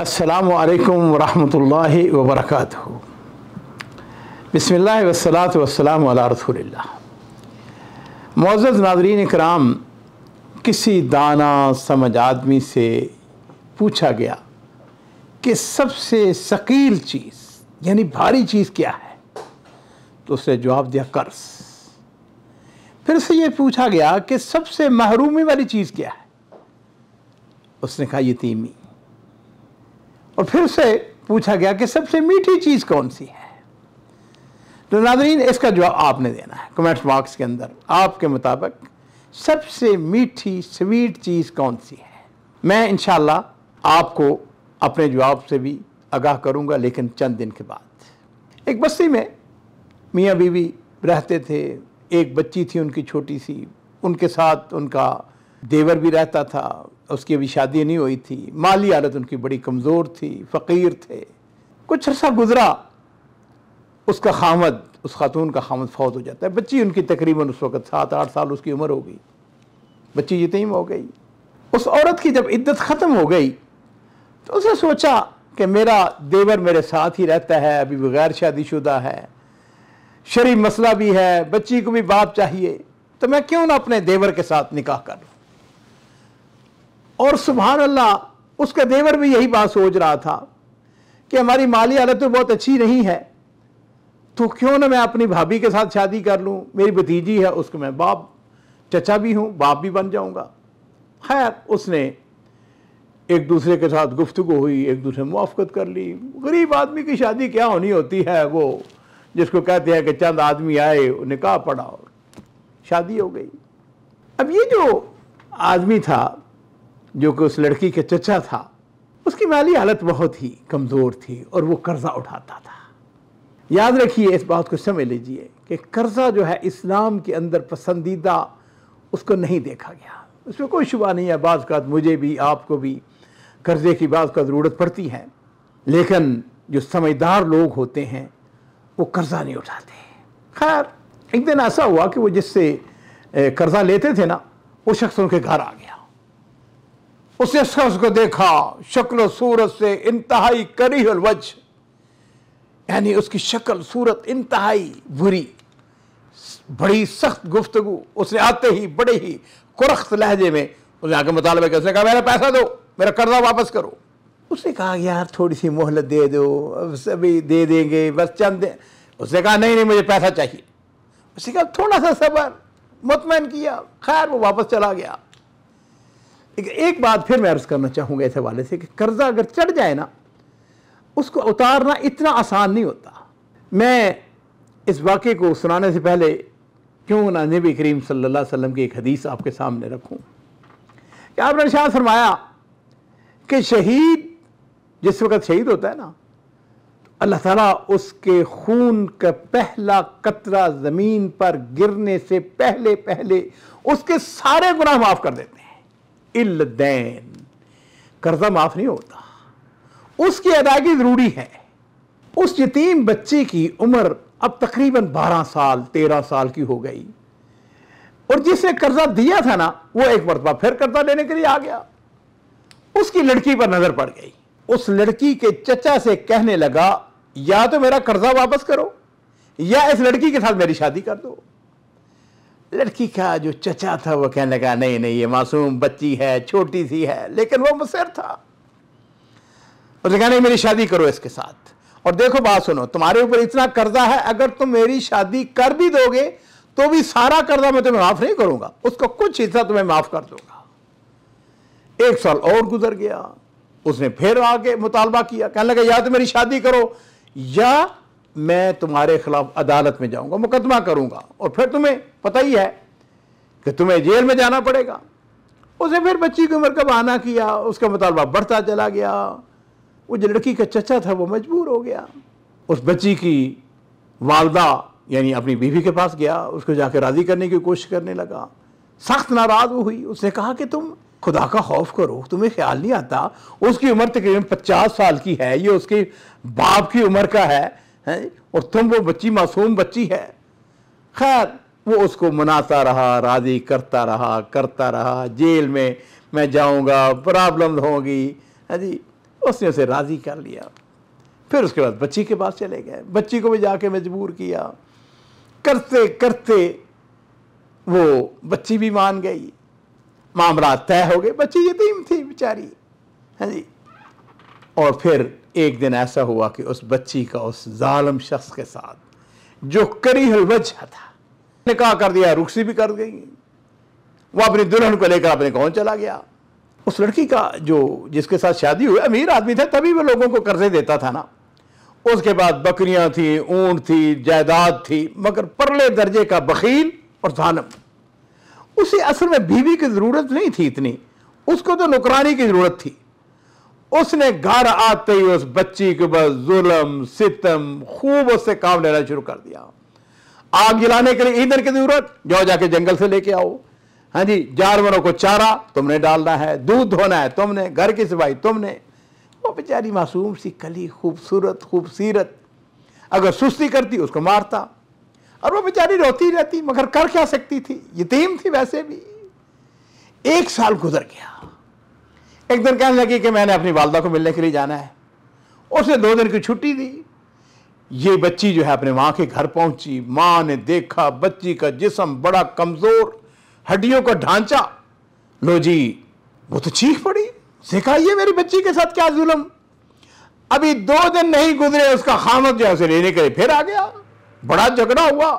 असलकम वरहमल वबरक बसमिल्ल वसलात वसलाम रसूलिल्लाह मोज़ नाजरीन कराम किसी दाना समझ आदमी से पूछा गया कि सबसे शकील चीज़ यानी भारी चीज़ क्या है तो उसने जवाब दिया कर्ज फिर से ये पूछा गया कि सबसे महरूमी वाली चीज़ क्या है उसने कहा यतीमी और फिर से पूछा गया कि सबसे मीठी चीज़ कौन सी है तो नादरीन इसका जवाब आपने देना है कमेंट्स बॉक्स के अंदर आपके मुताबिक सबसे मीठी स्वीट चीज़ कौन सी है मैं इन आपको अपने जवाब से भी आगाह करूंगा लेकिन चंद दिन के बाद एक बस्ती में मियाँ बीवी रहते थे एक बच्ची थी उनकी छोटी सी उनके साथ उनका देवर भी रहता था उसकी अभी शादी नहीं हुई थी माली हालत उनकी बड़ी कमज़ोर थी फ़कीर थे कुछ अर्सा गुजरा उसका खामद उस खातून का खामद फौत हो जाता है बच्ची उनकी तकरीबन उस वक्त सात आठ साल उसकी उम्र हो गई बच्ची यतीम हो गई उस औरत की जब इद्दत ख़त्म हो गई तो उसने सोचा कि मेरा देवर मेरे साथ ही रहता है अभी बगैर शादीशुदा है शरी मसला भी है बच्ची को भी बाप चाहिए तो मैं क्यों ना अपने देवर के साथ निकाह कर लूँ और सुबहान अल्लाह उसका देवर भी यही बात सोच रहा था कि हमारी माली हालत तो बहुत अच्छी नहीं है तो क्यों ना मैं अपनी भाभी के साथ शादी कर लूँ मेरी भतीजी है उसको मैं बाप चचा भी हूँ बाप भी बन जाऊँगा खैर उसने एक दूसरे के साथ गुफ्तु हुई एक दूसरे मुआफ़त कर ली गरीब आदमी की शादी क्या होनी होती है वो जिसको कहते हैं कि चंद आदमी आए निकाह पड़ा और शादी हो गई अब ये जो आदमी था जो कि उस लड़की के चचा था उसकी माली हालत बहुत ही कमज़ोर थी और वो कर्ज़ा उठाता था याद रखिए इस बात को समझ लीजिए कि कर्ज़ा जो है इस्लाम के अंदर पसंदीदा उसको नहीं देखा गया उसमें कोई शुबा नहीं है बाज़ का मुझे भी आपको भी कर्ज़े की बात का ज़रूरत पड़ती है लेकिन जो समझदार लोग होते हैं वो कर्ज़ा नहीं उठाते खैर एक दिन ऐसा हुआ कि वो जिससे कर्ज़ा लेते थे ना वो शख्स उनके घर आ गया उसने शख्स को देखा शक्ल सूरत से इंतहाई करी वज यानी उसकी शक्ल सूरत इंतहाई बुरी बड़ी सख्त गुफ्तगु उसने आते ही बड़े ही कुरख्त लहजे में उसने आके मुतालबे कर उसने कहा मेरा पैसा दो मेरा कर्जा वापस करो उसने कहा यार थोड़ी सी मोहलत दे दो सभी दे देंगे बस चंद दे। उसने कहा नहीं नहीं मुझे पैसा चाहिए उसने कहा थोड़ा सा सबर मुतमैन किया खैर वो वापस चला गया एक, एक बात फिर मैं अर्ज़ करना चाहूंगा इस हवाले से कि कर्ज़ा अगर चढ़ जाए ना उसको उतारना इतना आसान नहीं होता मैं इस वाक्य को सुनाने से पहले क्यों ना नबी करीम सल्लल्लाहु अलैहि वसल्लम की एक हदीस आपके सामने रखूं कि आपने शाह फरमाया कि शहीद जिस वक्त शहीद होता है ना अल्लाह ताला उसके खून का पहला कतरा ज़मीन पर गिरने से पहले पहले उसके सारे गुनाह माफ़ कर देते हैं इल्दैन कर्जा माफ नहीं होता उसकी अदायगी ज़रूरी है उस यतीम बच्चे की उम्र अब तकरीबन 12 साल 13 साल की हो गई और जिसने कर्जा दिया था ना वो एक मरतबा फिर कर्जा लेने के लिए आ गया उसकी लड़की पर नज़र पड़ गई उस लड़की के चचा से कहने लगा या तो मेरा कर्जा वापस करो या इस लड़की के साथ मेरी शादी कर दो लड़की का जो चचा था वो कहने लगा नहीं नहीं ये मासूम बच्ची है छोटी सी है लेकिन वो मुसर था उसने कहा नहीं मेरी शादी करो इसके साथ और देखो बात सुनो तुम्हारे ऊपर इतना कर्जा है अगर तुम मेरी शादी कर भी दोगे तो भी सारा कर्जा मैं तुम्हें माफ़ नहीं करूंगा उसका कुछ हिस्सा तुम्हें माफ़ कर दूंगा एक साल और गुजर गया उसने फिर आके मुतालबा किया कहने लगा या तो मेरी शादी करो या मैं तुम्हारे खिलाफ अदालत में जाऊंगा मुकदमा करूंगा और फिर तुम्हें पता ही है कि तुम्हें जेल में जाना पड़ेगा उसने फिर बच्ची की उम्र का बहाना किया उसका मुतालबा बढ़ता चला गया वो जो लड़की का चचा था वो मजबूर हो गया उस बच्ची की वालदा यानी अपनी बीवी के पास गया उसको जाके राज़ी करने की कोशिश करने लगा सख्त नाराज़ हुई उसने कहा कि तुम खुदा का खौफ करो तुम्हें ख्याल नहीं आता उसकी उम्र तकरीबन पचास साल की है ये उसके बाप की उम्र का है, है? और तुम वो बच्ची मासूम बच्ची है खैर वो उसको मनाता रहा राज़ी करता रहा करता रहा जेल में मैं जाऊंगा प्रॉब्लम होगी है जी उसने उसे राज़ी कर लिया फिर उसके बाद बच्ची के पास चले गए बच्ची को भी जाके मजबूर किया करते करते वो बच्ची भी मान गई मामला तय हो गए बच्ची यतीम थी बेचारी है जी और फिर एक दिन ऐसा हुआ कि उस बच्ची का उस जालम शख्स के साथ जो करी हलवजह था निकाह कर दिया रुखसी भी कर गई वो अपनी दुल्हन को लेकर अपने गाँव चला गया उस लड़की का जो जिसके साथ शादी हुई अमीर आदमी था तभी वो लोगों को कर्जे देता था ना उसके बाद बकरियां थी ऊंट थी जायदाद थी मगर परले दर्जे का बकील और जानम उसे असल में बीवी की ज़रूरत नहीं थी इतनी उसको तो नौकरानी की ज़रूरत थी उसने घर आते ही उस बच्ची के बस जुलम सितम खूब उससे काम लेना शुरू कर दिया आग जलाने के लिए ईंधन की जरूरत जाओ जाके जंगल से लेके आओ हाँ जी जानवरों को चारा तुमने डालना है दूध धोना है तुमने घर की सफाई तुमने वो बेचारी मासूम सी कली खूबसूरत खूबसूरत अगर सुस्ती करती उसको मारता और वो बेचारी रोती रहती मगर कर क्या सकती थी यतीम थी वैसे भी एक साल गुजर गया एक दिन कहने लगी कि मैंने अपनी वालदा को मिलने के लिए जाना है उसने दो दिन की छुट्टी दी ये बच्ची जो है अपने माँ के घर पहुंची माँ ने देखा बच्ची का जिसम बड़ा कमज़ोर हड्डियों का ढांचा लो जी वो तो चीख पड़ी सिखाइए मेरी बच्ची के साथ क्या जुलम अभी दो दिन नहीं गुजरे उसका खामद जो है उसे लेने के लिए फिर आ गया बड़ा झगड़ा हुआ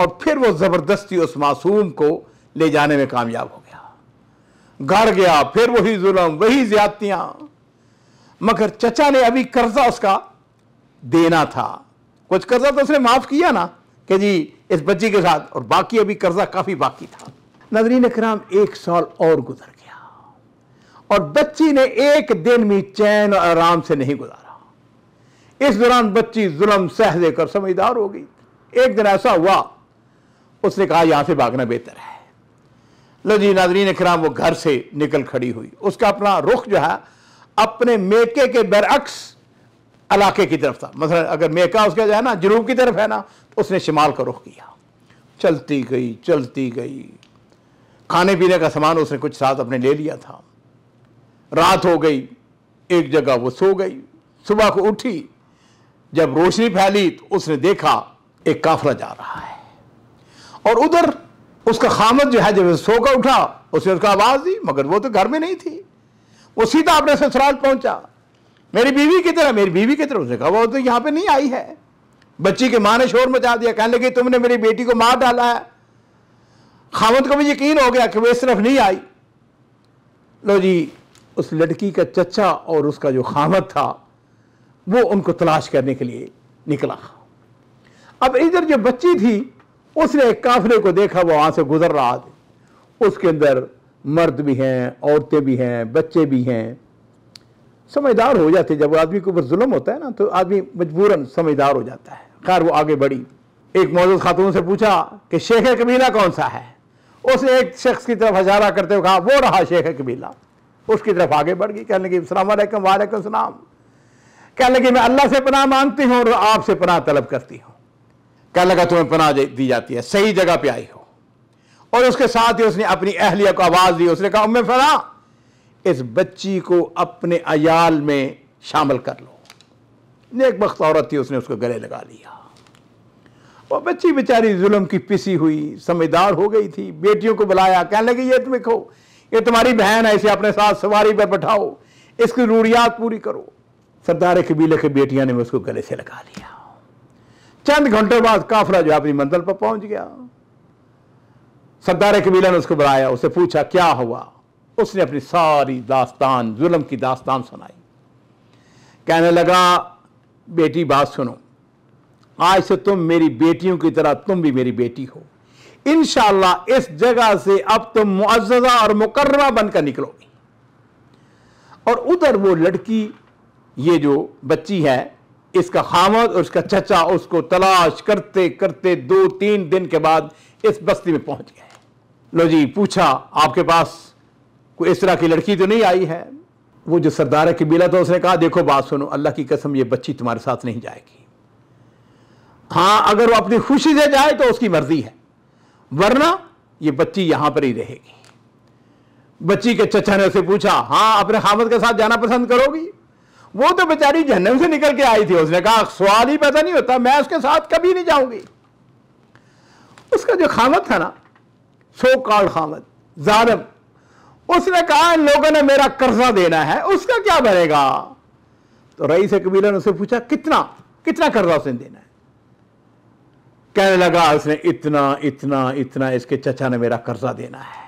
और फिर वो ज़बरदस्ती उस मासूम को ले जाने में कामयाब हो गया घर गया फिर वही जुल्म वही ज्यादतियां मगर चचा ने अभी कर्जा उसका देना था कुछ कर्जा तो उसने माफ किया ना कि जी इस बच्ची के साथ और बाकी अभी कर्जा काफी बाकी था नजरीन कराम एक साल और गुजर गया और बच्ची ने एक दिन भी चैन और आराम से नहीं गुजारा इस दौरान बच्ची जुल्म सह देकर समझदार हो गई एक दिन ऐसा हुआ उसने कहा यहां से भागना बेहतर है लो जी नाजरीन कराम वो घर से निकल खड़ी हुई उसका अपना रुख जो है अपने मेके के बरअक्स इलाके की तरफ था मतलब अगर मेका उसका जो है ना जनूब की तरफ है ना तो उसने शिमाल का रुख किया चलती गई चलती गई खाने पीने का सामान उसने कुछ साथ अपने ले लिया था रात हो गई एक जगह वो सो गई सुबह को उठी जब रोशनी फैली तो उसने देखा एक काफला जा रहा है और उधर उसका खामद जो है जब सोकर उठा उसने उसका आवाज़ दी मगर वो तो घर में नहीं थी वो सीधा अपने ससुराल पहुंचा मेरी बीवी की तरह मेरी बीवी की तरह उसने कहा वो तो यहाँ पे नहीं आई है बच्ची के माँ ने शोर मचा दिया कहने लगी तुमने मेरी बेटी को मार डाला है खामद को भी यकीन हो गया कि वो इस तरफ नहीं आई लो जी उस लड़की का चचा और उसका जो खामद था वो उनको तलाश करने के लिए निकला अब इधर जो बच्ची थी उसने एक काफिले को देखा वो वहां से गुजर रहा था उसके अंदर मर्द भी हैं औरतें भी हैं बच्चे भी हैं समझदार हो जाते जब आदमी के ऊपर जुल्म होता है ना तो आदमी मजबूरन समझदार हो जाता है खैर वो आगे बढ़ी एक मौजूद खातून से पूछा कि शेख कबीला कौन सा है उसने एक शख्स की तरफ हजारा करते हुए कहा वो रहा शेख कबीला उसकी तरफ आगे बढ़ गई कहने लगी सलाम वालेकुम सलाम कहने लगी मैं अल्लाह से पनाह मांगती हूँ और आपसे पनाह तलब करती हूँ कहने लगा तुम्हें पनाह दी जाती है सही जगह पर आई हो और उसके साथ ही उसने अपनी अहलिया को आवाज़ दी उसने कहा उम्मे फलाह इस बच्ची को अपने अयाल में शामिल कर लो नेक बख्त औरत थी उसने उसको गले लगा लिया वो बच्ची बेचारी जुल्म की पिसी हुई समझदार हो गई थी बेटियों को बुलाया कहने लगी ये तुम्हें खो ये तुम्हारी बहन है इसे अपने साथ सवारी पर बैठाओ इसकी जरूरियात पूरी करो सरदार कबीले के बेटियां ने मैं उसको गले से लगा लिया चंद घंटों बाद काफरा जो अपनी मंजिल पर पहुंच गया सरदार कबीला ने उसको बुलाया उसे पूछा क्या हुआ उसने अपनी सारी दास्तान जुल्म की दास्तान सुनाई कहने लगा बेटी बात सुनो आज से तुम मेरी बेटियों की तरह तुम भी मेरी बेटी हो इन इस जगह से अब तुम मुआजा और मुकर्रमा बनकर निकलोगी और उधर वो लड़की ये जो बच्ची है इसका खामद और उसका चचा उसको तलाश करते करते दो तीन दिन के बाद इस बस्ती में पहुंच गए लो जी पूछा आपके पास कोई इस तरह की लड़की तो नहीं आई है वो जो सरदार की कबीला था तो उसने कहा देखो बात सुनो अल्लाह की कसम ये बच्ची तुम्हारे साथ नहीं जाएगी हाँ अगर वो अपनी खुशी से जाए तो उसकी मर्जी है वरना ये बच्ची यहां पर ही रहेगी बच्ची के चचा ने उसे पूछा हाँ अपने खामद के साथ जाना पसंद करोगी वो तो बेचारी जहनम से निकल के आई थी उसने कहा सवाल ही पैदा नहीं होता मैं उसके साथ कभी नहीं जाऊंगी उसका जो खामद था ना सो कॉल्ड खामद जालम उसने कहा इन लोगों ने मेरा कर्जा देना है उसका क्या बनेगा तो रईस कबीला ने उसे पूछा कितना कितना कर्जा उसने देना है कहने लगा उसने इतना इतना इतना इसके चचा ने मेरा कर्जा देना है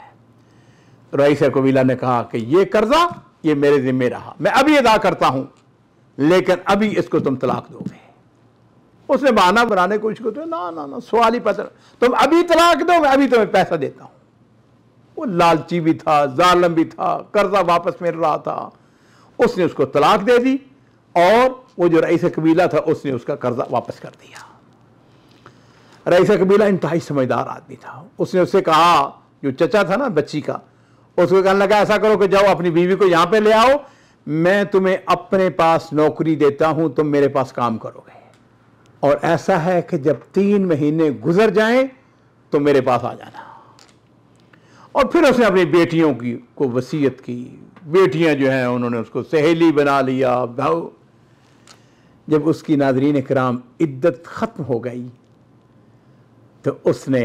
रईस कबीला ने कहा कि ये कर्जा ये मेरे जिम्मे रहा मैं अभी अदा करता हूं लेकिन अभी इसको तुम तलाक दोगे उसने बहाना बनाने की को तो ना ना ना सवाल ही पता तुम अभी तलाक दो मैं अभी तुम्हें पैसा देता हूं वो लालची भी था जालम भी था कर्जा वापस मिल रहा था उसने उसको तलाक दे दी और वो जो रईस कबीला था उसने उसका कर्जा वापस कर दिया रईस कबीला इंतहाई समझदार आदमी था उसने उससे कहा जो चचा था ना बच्ची का उसको कहने लगा ऐसा करो कि जाओ अपनी बीवी को यहां पे ले आओ मैं तुम्हें अपने पास नौकरी देता हूँ तुम मेरे पास काम करोगे और ऐसा है कि जब तीन महीने गुजर जाएं तो मेरे पास आ जाना और फिर उसने अपनी बेटियों की को वसीयत की बेटियां जो हैं उन्होंने उसको सहेली बना लिया भाव जब उसकी नाजरीन कराम इद्दत ख़त्म हो गई तो उसने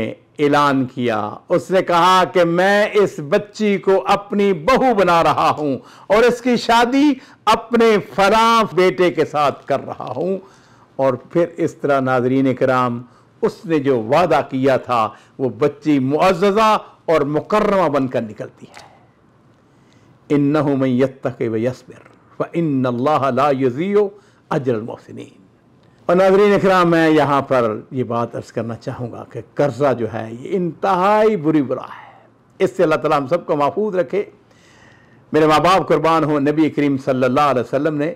ऐलान किया उसने कहा कि मैं इस बच्ची को अपनी बहू बना रहा हूं और इसकी शादी अपने फराफ बेटे के साथ कर रहा हूं और फिर इस तरह नाजरीन कराम उसने जो वादा किया था वो बच्ची मुआजा और मुकर्रमा बनकर निकलती है इन नहु मैं यत्तक यसबिर व इन अल्लाह ला अजर मोहसिन और नाजरीन इकराम मैं यहाँ पर ये बात अर्ज़ करना चाहूँगा कि कर्जा जो है ये इंतहाई बुरी बुरा है इससे अल्लाह ताला हम सबको महफूज रखे मेरे माँ बाप कुर्बान हो नबी करीम सल्लल्लाहु अलैहि ने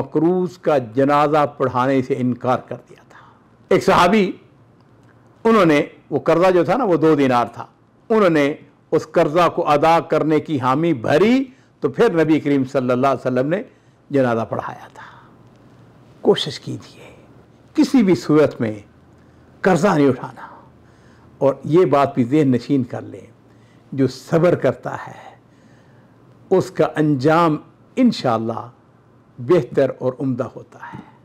मकरूज का जनाजा पढ़ाने से इनकार कर दिया था एक सहाबी उन्होंने वो कर्जा जो था ना वो दो दिनार था उन्होंने उस कर्जा को अदा करने की हामी भरी तो फिर नबी करीम सल्लल्लाहु अलैहि वसल्लम ने जनाजा पढ़ाया था कोशिश कीजिए किसी भी सूरत में कर्जा नहीं उठाना और ये बात भी जहन नशीन कर लें जो सब्र करता है उसका अंजाम इन बेहतर और उम्दा होता है